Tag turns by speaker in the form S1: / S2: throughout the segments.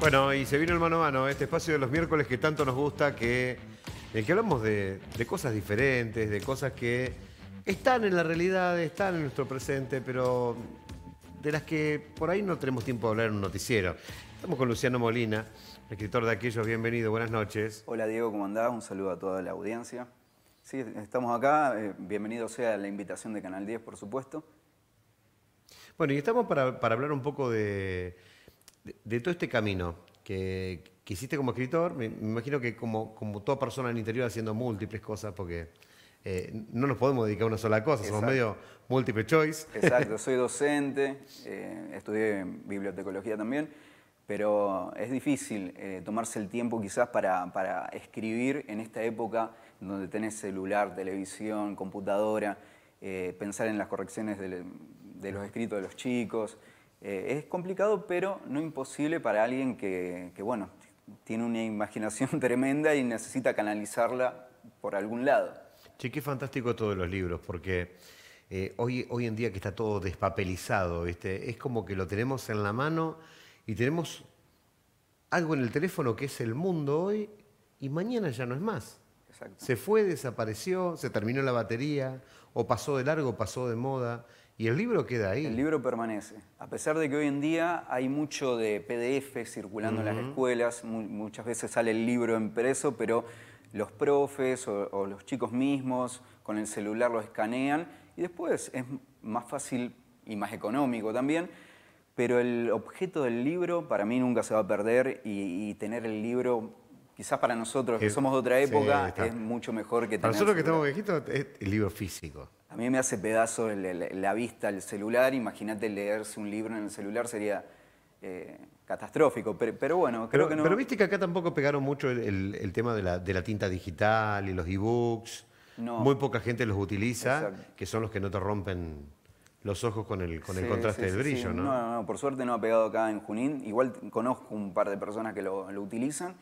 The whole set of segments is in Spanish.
S1: Bueno, y se vino el mano a mano, este espacio de los miércoles que tanto nos gusta, que, que hablamos de, cosas diferentes, de cosas que están en la realidad, están en nuestro presente, pero de las que por ahí no tenemos tiempo de hablar en un noticiero. Estamos con Luciano Molina, escritor de aquellos, bienvenido, buenas noches.
S2: Hola Diego, ¿cómo andás? Un saludo a toda la audiencia. Sí, estamos acá, eh, bienvenido sea la invitación de Canal 10, por supuesto.
S1: Bueno, y estamos para hablar un poco de de, todo este camino que, hiciste como escritor, me, imagino que como, toda persona en el interior haciendo múltiples cosas, porque eh, no nos podemos dedicar a una sola cosa, somos medio múltiple choice. Exacto,
S2: soy docente, eh, estudié bibliotecología también, pero es difícil eh, tomarse el tiempo quizás para, para escribir en esta época donde tenés celular, televisión, computadora, pensar en las correcciones de los escritos de los chicos. Eh, es complicado, pero no imposible para alguien que, tiene una imaginación tremenda y necesita canalizarla por algún lado.
S1: Che, qué fantástico todos los libros, porque eh, hoy, en día que está todo despapelizado, es como que lo tenemos en la mano y tenemos algo en el teléfono que es el mundo hoy y mañana ya no es más. Se fue, desapareció, se terminó la batería, o pasó de largo, pasó de moda. Y el libro queda ahí. El libro permanece.
S2: A pesar de que hoy en día hay mucho de PDF circulando en las escuelas, muchas veces sale el libro impreso, pero los profes o, los chicos mismos con el celular lo escanean y después es más fácil y más económico también. Pero el objeto del libro para mí nunca se va a perder y, y tener el libro quizás para nosotros que eh, somos de otra época es mucho mejor que Para nosotros que
S1: estamos viejitos es el libro físico.
S2: A mí me hace pedazo la vista, el celular. Imagínate leerse un libro en el celular sería eh, catastrófico. Pero, bueno, creo que no. Pero viste
S1: que acá tampoco pegaron mucho el, tema de la, tinta digital y los ebooks. No. Muy poca gente los utiliza, que son los que no te rompen los ojos con el, contraste del brillo, ¿no? ¿no?
S2: No, no, por suerte no ha pegado acá en Junín. Igual conozco un par de personas que lo utilizan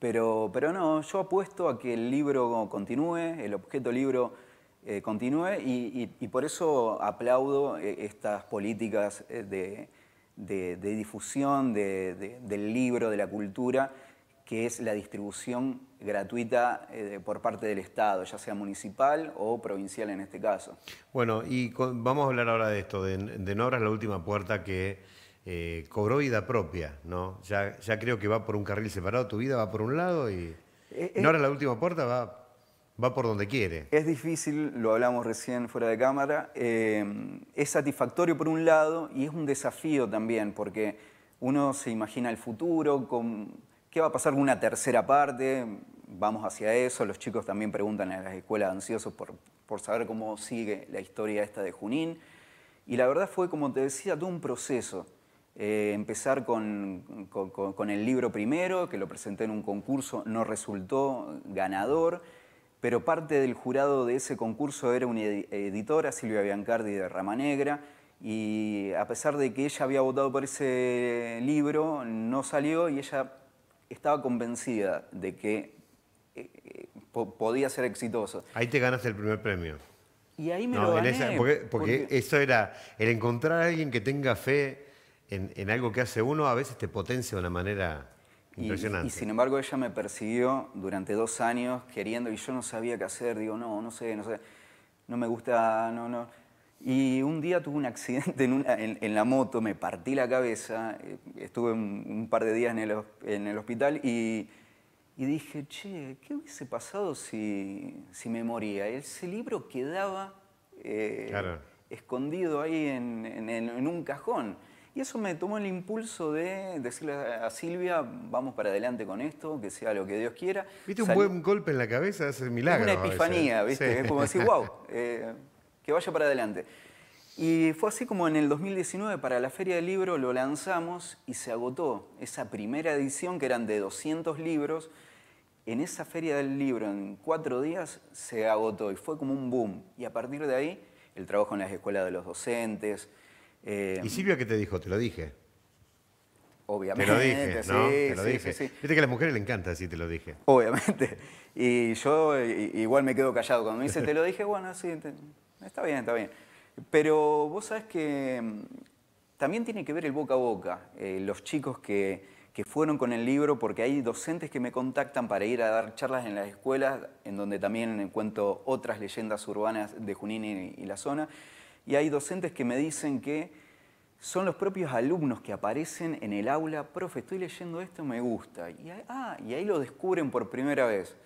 S2: pero, no, yo apuesto a que el libro continúe, el objeto libro eh, continúe y, por eso aplaudo eh, estas políticas eh, de, difusión del libro, de la cultura, que es la distribución gratuita por parte del Estado, ya sea municipal o provincial en este caso.
S1: Bueno, y vamos a hablar ahora de esto, de, No abras la última puerta que eh, cobró vida propia, ¿no? Ya, creo que va por un carril separado, tu vida va por un lado y eh, eh. no era la última puerta, va, va por donde quiere.
S2: Es difícil, lo hablamos recién fuera de cámara, es satisfactorio por un lado y es un desafío también, porque uno se imagina el futuro, con, qué va a pasar con una tercera parte, vamos hacia eso, los chicos también preguntan en las escuelas ansiosos por, por saber cómo sigue la historia esta de Junín. Y la verdad fue, como te decía, todo un proceso. Eh, empezar con, el libro primero, que lo presenté en un concurso, no resultó ganador, pero parte del jurado de ese concurso era una editora, Silvia Biancardi de Rama Negra, y a pesar de que ella había votado por ese libro, no salió y ella estaba convencida de que eh, eh, podía ser exitoso.
S1: Ahí te ganaste el primer premio.
S2: Y ahí me lo gané. porque, porque,
S1: eso era el encontrar a alguien que tenga fe en, algo que hace uno a veces te potencia de una manera impresionante. Y,
S2: sin embargo ella me persiguió durante dos años queriendo y yo no sabía qué hacer, digo, no, no sé, no sé, no me gusta, no, no. Y un día tuve un accidente en, la moto, me partí la cabeza, eh, estuve un, par de días en el, hospital y, dije, che, ¿qué hubiese pasado si, me moría? Ese libro quedaba eh, escondido ahí en, un cajón. Y eso me tomó el impulso de decirle a Silvia, vamos para adelante con esto, que sea lo que Dios quiera. Viste, un buen
S1: golpe en la cabeza es un milagro. una epifanía, Es como decir, wow,
S2: eh, que vaya para adelante. Y fue así como en el 2019 para la Feria del Libro lo lanzamos y se agotó esa primera edición que eran de 200 libros. En esa Feria del Libro, en cuatro días, se agotó y fue como un boom. Y a partir de ahí, el trabajo en las escuelas de los
S1: docentes, eh, ¿Y Silvia qué te dijo? Te lo dije. Obviamente. Te lo dije, sí, te lo dije. Sí, Viste que a las mujeres le encanta decir te lo dije.
S2: Obviamente. Y yo eh, igual me quedo callado. Cuando me dice te lo dije, bueno, sí, está bien, está bien. Pero vos sabés que mm, también tiene que ver el boca a boca. Eh, los chicos que, que fueron con el libro, porque hay docentes que me contactan para ir a dar charlas en las escuelas, en donde también encuentro otras leyendas urbanas de Junín y la zona. Y hay docentes que me dicen que son los propios alumnos que aparecen en el aula, profe, estoy leyendo esto, me gusta. Y, ahí, y ahí lo descubren por primera vez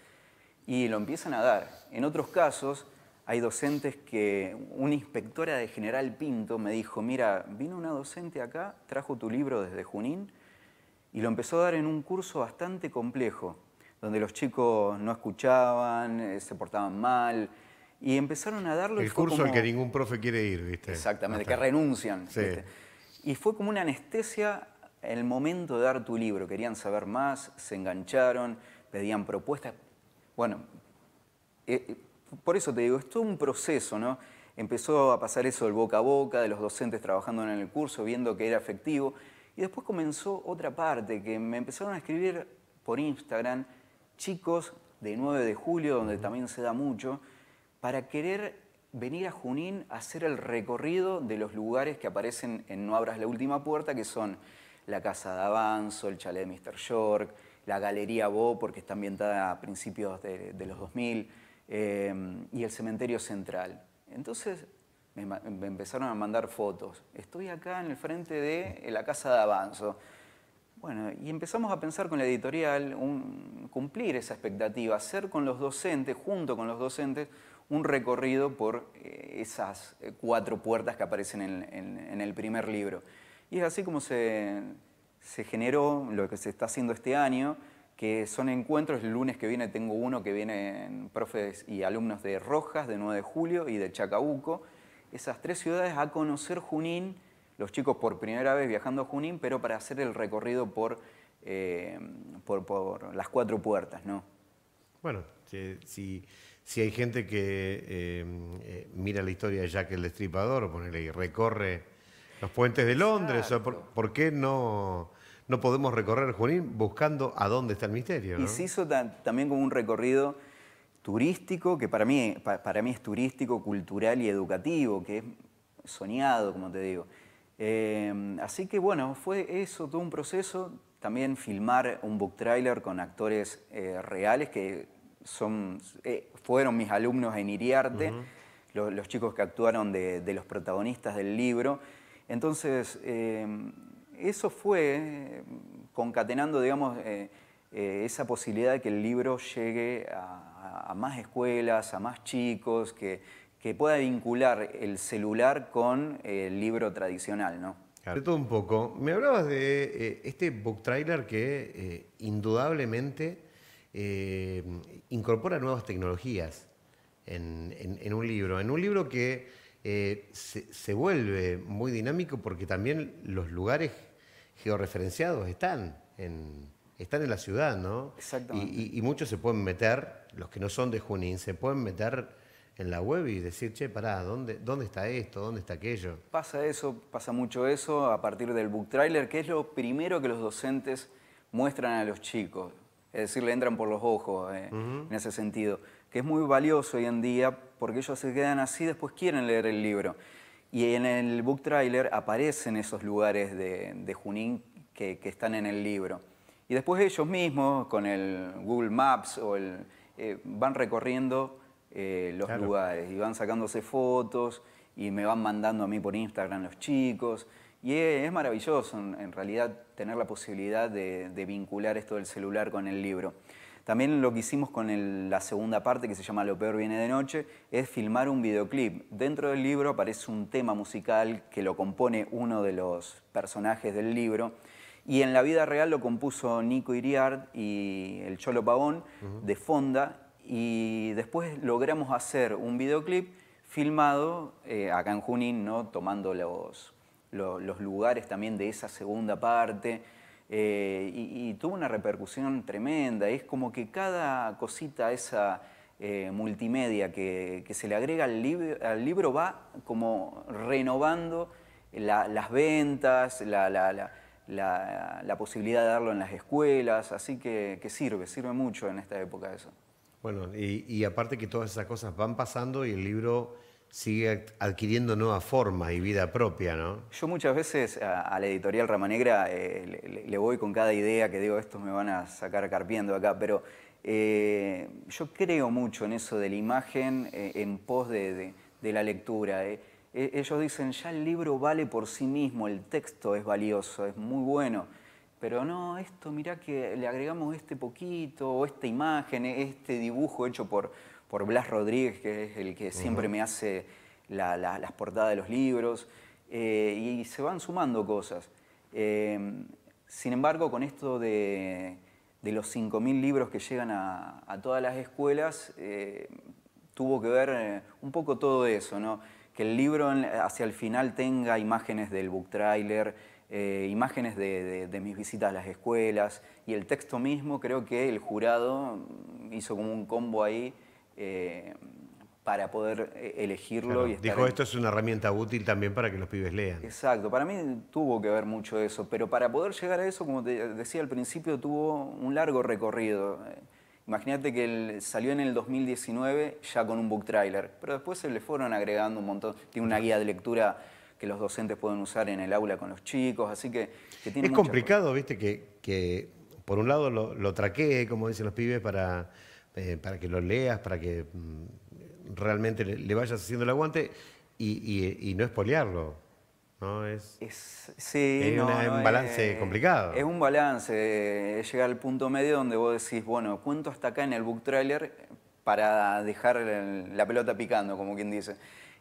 S2: y lo empiezan a dar. En otros casos, hay docentes que, una inspectora de General Pinto me dijo, mira, vino una docente acá, trajo tu libro desde Junín y lo empezó a dar en un curso bastante complejo, donde los chicos no escuchaban, eh, se portaban mal, y empezaron a darlo. El curso al que
S1: ningún profe quiere ir, ¿viste? Exactamente, que
S2: renuncian. Y fue como una anestesia el momento de dar tu libro. Querían saber más, se engancharon, pedían propuestas. Bueno, eh, eh, por eso te digo, es todo un proceso, ¿no? Empezó a pasar eso del boca a boca, de los docentes trabajando en el curso, viendo que era efectivo. Y después comenzó otra parte, que me empezaron a escribir por Instagram chicos de 9 de julio, donde también se da mucho, para querer venir a Junín a hacer el recorrido de los lugares que aparecen en No Abras la Última Puerta, que son la Casa de Avanzo, el Chalet de Mr. York, la Galería Bo, porque está ambientada a principios de, los 2000, eh, y el Cementerio Central. Entonces me, empezaron a mandar fotos. Estoy acá en el frente de eh, la Casa de Avanzo. Bueno, y empezamos a pensar con la editorial cumplir esa expectativa, hacer con los docentes, junto con los docentes, un recorrido por eh, esas eh, cuatro puertas que aparecen en, el primer libro. Y es así como se, generó lo que se está haciendo este año, que son encuentros, el lunes que viene tengo uno que vienen profes y alumnos de Rojas, de 9 de julio y de Chacabuco, esas tres ciudades a conocer Junín, los chicos por primera vez viajando a Junín, pero para hacer el recorrido por, eh, por, las cuatro puertas, ¿no?
S1: Bueno, si, si hay gente que eh, eh, mira la historia de Jack el Destripador, ponerle y recorre los puentes de Londres, por, qué no no podemos recorrer Junín buscando a dónde está el misterio. Y
S2: se hizo también como un recorrido turístico, que para mí, para mí es turístico, cultural y educativo, que es soñado, como te digo. Eh, así que bueno, fue eso, todo un proceso. También filmar un book trailer con actores reales que eh, fueron mis alumnos en Iriarte, los, chicos que actuaron de, los protagonistas del libro. Entonces, eh, eso fue eh, concatenando, digamos, esa posibilidad de que el libro llegue a, más escuelas, a más chicos, que, pueda vincular el celular con el libro tradicional, ¿no?
S1: un poco. Me hablabas de este book trailer que indudablemente eh, incorpora nuevas tecnologías en, un libro. En un libro que eh, se, vuelve muy dinámico porque también los lugares georreferenciados están en, están en la ciudad, ¿no? Y, muchos se pueden meter, los que no son de Junín, se pueden meter en la web y decir, che, pará, ¿dónde, ¿dónde está esto? ¿Dónde está aquello?
S2: Pasa eso, pasa mucho eso a partir del book trailer, que es lo primero que los docentes muestran a los chicos es decir, le entran por los ojos eh, en ese sentido, que es muy valioso hoy en día porque ellos se quedan así, después quieren leer el libro. Y en el book trailer aparecen esos lugares de, Junín que, están en el libro. Y después ellos mismos, con el Google Maps, o el, eh, van recorriendo eh, los lugares y van sacándose fotos y me van mandando a mí por Instagram los chicos. Y es maravilloso, en realidad, tener la posibilidad de, vincular esto del celular con el libro. También lo que hicimos con la segunda parte, que se llama Lo peor viene de noche, es filmar un videoclip. Dentro del libro aparece un tema musical que lo compone uno de los personajes del libro. Y en la vida real lo compuso Nico Iriard y el Cholo Pavón de Fonda. Y después logramos hacer un videoclip filmado eh, acá en Junín, ¿no? tomando los los lugares también de esa segunda parte. Eh, y, tuvo una repercusión tremenda. Es como que cada cosita esa eh, multimedia que, se le agrega al, libro va como renovando las ventas, la, posibilidad de darlo en las escuelas. Así que, sirve, sirve mucho en esta época eso.
S1: Bueno, y aparte que todas esas cosas van pasando y el libro sigue adquiriendo nueva forma y vida propia, ¿no?
S2: Yo muchas veces a, la editorial Ramanegra eh, le, voy con cada idea que digo, estos me van a sacar carpiendo acá, pero eh, yo creo mucho en eso de la imagen eh, en pos de, de la lectura. E, ellos dicen, ya el libro vale por sí mismo, el texto es valioso, es muy bueno, pero no, esto mirá que le agregamos este poquito, o esta imagen, e, este dibujo hecho por por Blas Rodríguez, que es el que siempre me hace las portadas de los libros, eh, y se van sumando cosas. Eh, sin embargo, con esto de, los 5.000 libros que llegan a, todas las escuelas, eh, tuvo que ver un poco todo eso, ¿no? que el libro hacia el final tenga imágenes del book trailer, imágenes de, mis visitas a las escuelas y el texto mismo, creo que el jurado hizo como un combo ahí eh, para poder eh, elegirlo. y dijo, esto
S1: es una herramienta útil también para que los pibes lean.
S2: Exacto, para mí tuvo que ver mucho eso, pero para poder llegar a eso, como te decía al principio, tuvo un largo recorrido. Eh, imagínate que salió en el 2019 ya con un book trailer, pero después se le fueron agregando un montón. Tiene una guía de lectura que los docentes pueden usar en el aula con los chicos, así que... tiene es complicado,
S1: viste, que, por un lado lo, lo como dicen los pibes, para eh, para que lo leas, para que mm, realmente le, vayas haciendo el aguante y, no espolearlo. ¿no? Es, es sí, no, un balance eh, complicado. Es
S2: un balance, eh, es llegar al punto medio donde vos decís, bueno, cuento hasta acá en el book trailer para dejar la pelota picando, como quien dice,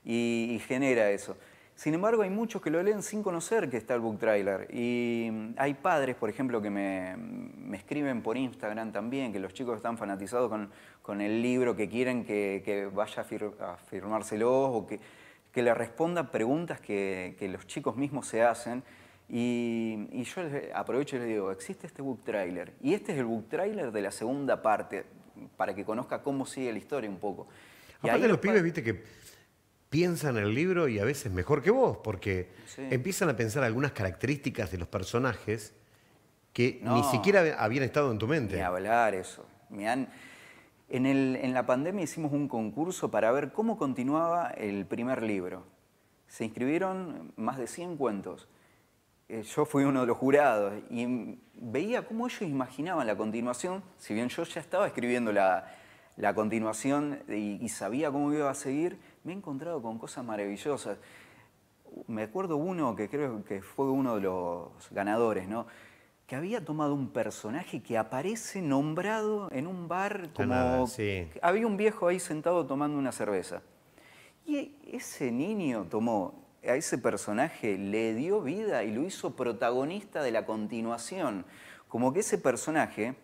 S2: y genera eso. Sin embargo, hay muchos que lo leen sin conocer que está el book trailer. Y mm, hay padres, por ejemplo, que mm, me, escriben por Instagram también, que los chicos están fanatizados con, con el libro, que quieren que, vaya a, firmárselo o que, que, le responda preguntas que, los chicos mismos se hacen. Y, y yo aprovecho y les digo, existe este book trailer. Y este es el book trailer de la segunda parte, para que conozca cómo sigue la historia un poco.
S1: Aparte los pibes, viste que piensan el libro y a veces mejor que vos, porque empiezan a pensar algunas características de los personajes que ni siquiera habían estado en tu mente. Ni hablar eso. Me en, en la pandemia hicimos
S2: un concurso para ver cómo continuaba el primer libro. Se inscribieron más de 100 cuentos eh, yo fui uno de los jurados y veía cómo ellos imaginaban la continuación, si bien yo ya estaba escribiendo la, la continuación y, sabía cómo iba a seguir, me he encontrado con cosas maravillosas. Me acuerdo uno que creo que fue uno de los ganadores, ¿no? que había tomado un personaje que aparece nombrado en un bar ah, había un viejo ahí sentado tomando una cerveza. Y ese niño tomó a ese personaje, le dio vida y lo hizo protagonista de la continuación. Como que ese personaje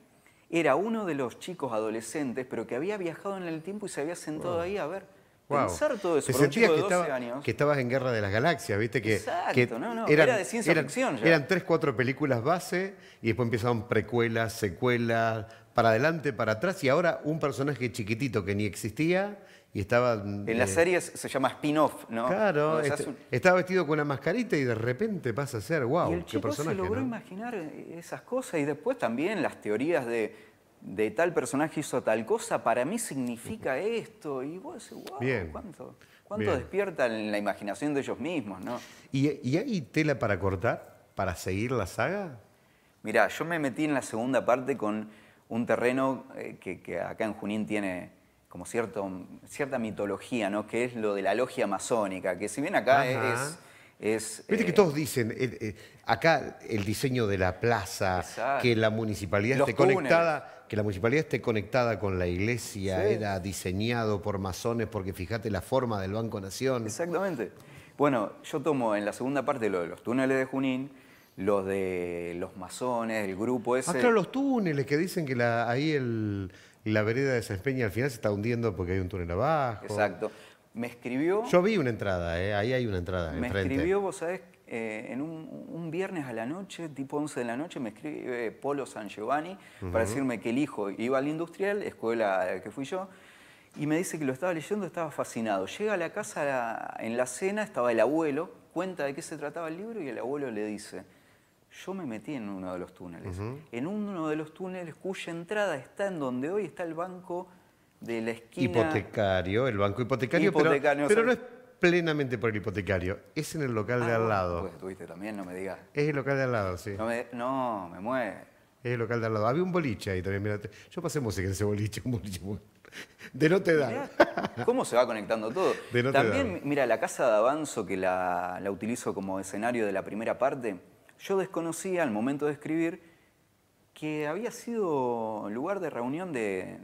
S2: era uno de los chicos adolescentes, pero que había viajado en el tiempo y se había sentado ahí a ver. Pensar todo eso, por un chico de 12 Que
S1: estabas en Guerra de las Galaxias, viste que. Exacto, no, eran, era de ciencia ficción. Eran tres, cuatro películas base y después empezaron precuelas, secuelas, para adelante, para atrás, y ahora un personaje chiquitito que ni existía en las eh, series
S2: se llama spin-off, ¿no? Claro, este,
S1: estaba vestido con una mascarita y de repente pasa a ser, wow, y el qué chico Se logró
S2: imaginar eh, esas cosas y después también las teorías de, tal personaje hizo tal cosa, para mí significa esto. Y vos decís, wow, Bien. ¿cuánto, despiertan en la imaginación de ellos mismos, no?
S1: ¿Y, hay tela para cortar, para seguir la saga? Mira, yo me metí en la
S2: segunda parte con un terreno eh, que acá en Junín tiene como cierto, cierta mitología, ¿no? Que es lo de la logia masónica, que si bien acá es...
S1: es Viste que eh, todos dicen, eh, eh, acá el diseño de la plaza, que la municipalidad esté conectada que la municipalidad esté conectada con la iglesia era diseñado por masones, porque fíjate la forma del Banco Nación. Exactamente.
S2: Bueno, yo tomo en la segunda parte lo de los túneles de Junín, los de los masones, el grupo ah, ese. claro,
S1: los túneles que dicen que ahí el, la vereda de San Peña al final se está hundiendo porque hay un túnel abajo. Exacto. Me escribió... Yo vi una entrada, eh, ahí hay una entrada. Me escribió,
S2: vos sabés, eh, en un, viernes a la noche, tipo 11 de la noche, me escribe eh, Polo San Giovanni para decirme que el hijo iba al industrial, escuela que fui yo, y me dice que lo estaba leyendo, estaba fascinado. Llega a la casa en la cena, estaba el abuelo, cuenta de qué se trataba el libro y el abuelo le dice, yo me metí en uno de los túneles. En uno de los túneles cuya entrada está en donde hoy está el banco de la esquina.
S1: Hipotecario, el banco hipotecario, pero, no es plenamente por el hipotecario, es en el local de ah, al lado. Pues estuviste también, no me digas. Es el local de al lado, sí. No me, mueve. Es el local de al lado. Había un boliche ahí también, mira Yo pasé música en ese boliche, un boliche De no te da
S2: ¿Cómo se va conectando todo? De También, mira, la casa de avanzo que la, la utilizo como escenario de la primera parte, yo desconocía al momento de escribir que había sido lugar de reunión de,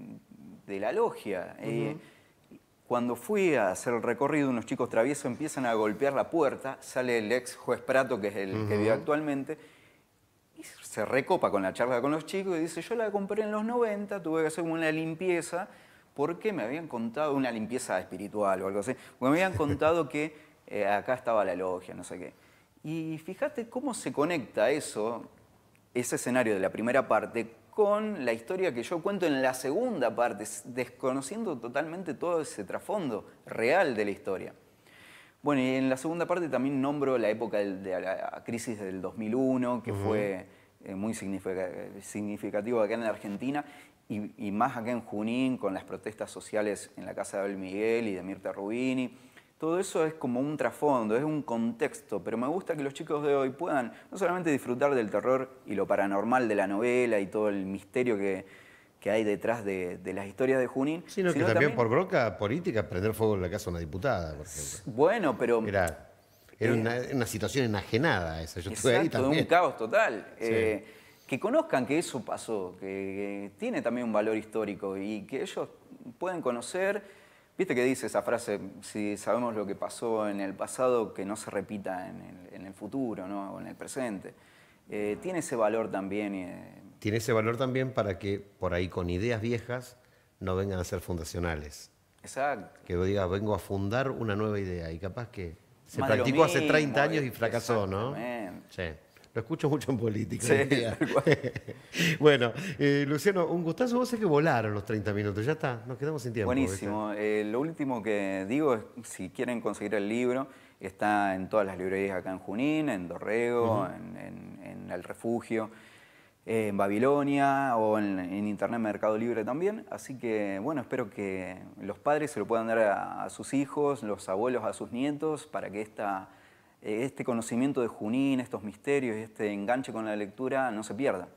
S2: la logia. Eh, cuando fui a hacer el recorrido, unos chicos traviesos empiezan a golpear la puerta, sale el ex juez Prato, que es el que vive actualmente, y se recopa con la charla con los chicos y dice, yo la compré en los 90, tuve que hacer una limpieza, porque me habían contado una limpieza espiritual o algo así, porque me habían contado que eh, acá estaba la logia, no sé qué. Y fíjate cómo se conecta eso, ese escenario de la primera parte, con la historia que yo cuento en la segunda parte, desconociendo totalmente todo ese trasfondo real de la historia. Bueno, y en la segunda parte también nombro la época de la crisis del 2001, que fue eh, muy significativo acá en Argentina, y, y, más acá en Junín, con las protestas sociales en la casa de Abel Miguel y de Mirta Rubini. Todo eso es como un trasfondo, es un contexto, pero me gusta que los chicos de hoy puedan no solamente disfrutar del terror y lo paranormal de la novela y todo el misterio que, hay detrás de, las historias de Junín. Sino, que también, por
S1: broca política prender fuego en la casa de una diputada, por ejemplo. Bueno, pero... Era, era eh, una, situación enajenada esa, yo estuve ahí también. un
S2: caos total. Eh,
S1: que conozcan que eso
S2: pasó, que, que tiene también un valor histórico y que ellos pueden conocer Viste que dice esa frase, si sabemos lo que pasó en el pasado, que no se repita en el, futuro, ¿no? o en el presente. Eh, tiene ese valor también. Eh,
S1: tiene ese valor también para que por ahí con ideas viejas no vengan a ser fundacionales. Exacto. Que diga, vengo a fundar una nueva idea y capaz que se practicó hace 30 años y eh, fracasó, ¿no? Sí. Lo escucho mucho en política. bueno, eh, Luciano, un gustazo. Vos sé que volaron los 30 minutos. Ya está, nos quedamos sin tiempo. Buenísimo.
S2: Eh, lo último que digo es, si quieren conseguir el libro, está en todas las librerías acá en Junín, en Dorrego, en, El Refugio, eh, en Babilonia o en, Internet Mercado Libre también. Así que, bueno, espero que los padres se lo puedan dar a sus hijos, los abuelos a sus nietos, para que esta este conocimiento de Junín, estos misterios este enganche con la lectura no se pierda.